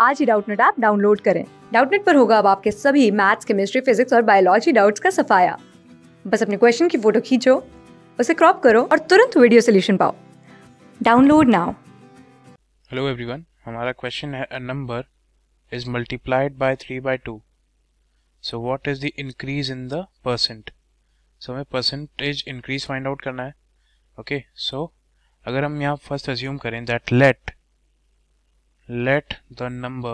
आज ही Doubtnut app download करें डाउटनेट पर होगा अब आपके सभी मैथ्स केमिस्ट्री फिजिक्स और बायोलॉजी डाउट्स का सफाया बस अपने क्वेश्चन की फोटो खींचो उसे क्रॉप करो और तुरंत वीडियो सोल्यूशन पाओ डाउनलोड नाउ हेलो एवरीवन हमारा क्वेश्चन है number is multiplied by three by two so what is the increase in the percent so हमें परसेंटेज इंक्रीज फाइंड आउट करना है ओके okay, सो so, अगर हम यहाँ फर्स्ट अज्यूम करें that let let the number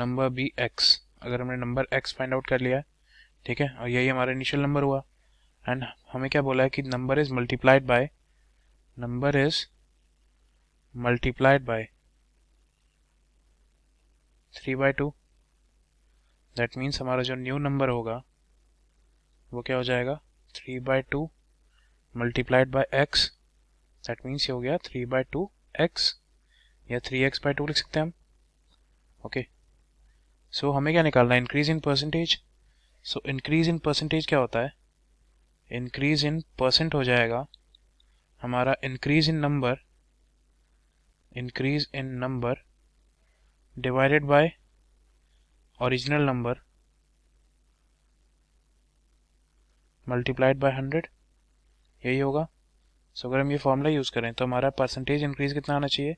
number be X अगर हमने number x find out कर लिया है ठीक है और यही हमारा इनिशियल नंबर हुआ एंड हमें क्या बोला है कि number is multiplied by number is multiplied by three by two that means हमारा जो न्यू नंबर होगा वो क्या हो जाएगा three by two multiplied by X that means ये हो गया थ्री बाय टू एक्स या थ्री एक्स बाय टू लिख सकते हैं हम ओके सो हमें क्या निकालना है increase in percentage so increase in percentage क्या होता है इंक्रीज इन परसेंट हो जाएगा हमारा increase in number increase in number divided by original number multiplied by hundred यही होगा सो अगर हम ये फॉर्मूला यूज़ करें तो हमारा परसेंटेज इंक्रीज़ कितना आना चाहिए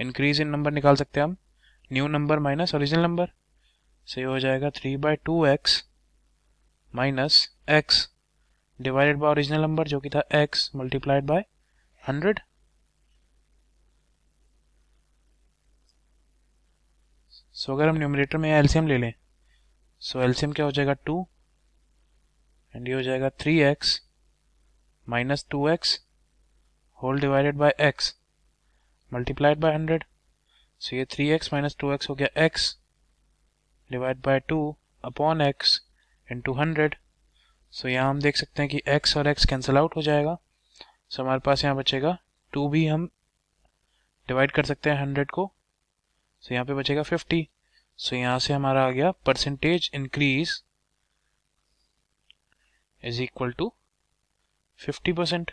इंक्रीज इन नंबर निकाल सकते हैं हम new number minus original number से हो जाएगा three by two X minus X divided by original number जो कि था X multiplied by hundred so अगर हम न्यूमिनेटर में एलसीएम ले लें सो एलसीएम क्या हो जाएगा टू एंड ये हो जाएगा three X minus two X whole divided by X multiplied by hundred so ये three X minus two X हो गया X divide by two upon X into hundred so यहाँ हम देख सकते हैं कि एक्स और एक्स कैंसिल आउट हो जाएगा सो हमारे पास यहाँ बचेगा टू भी हम डिवाइड कर सकते हैं हंड्रेड को सो यहाँ पे बचेगा फिफ्टी सो यहाँ से हमारा आ गया percentage increase is equal to fifty percent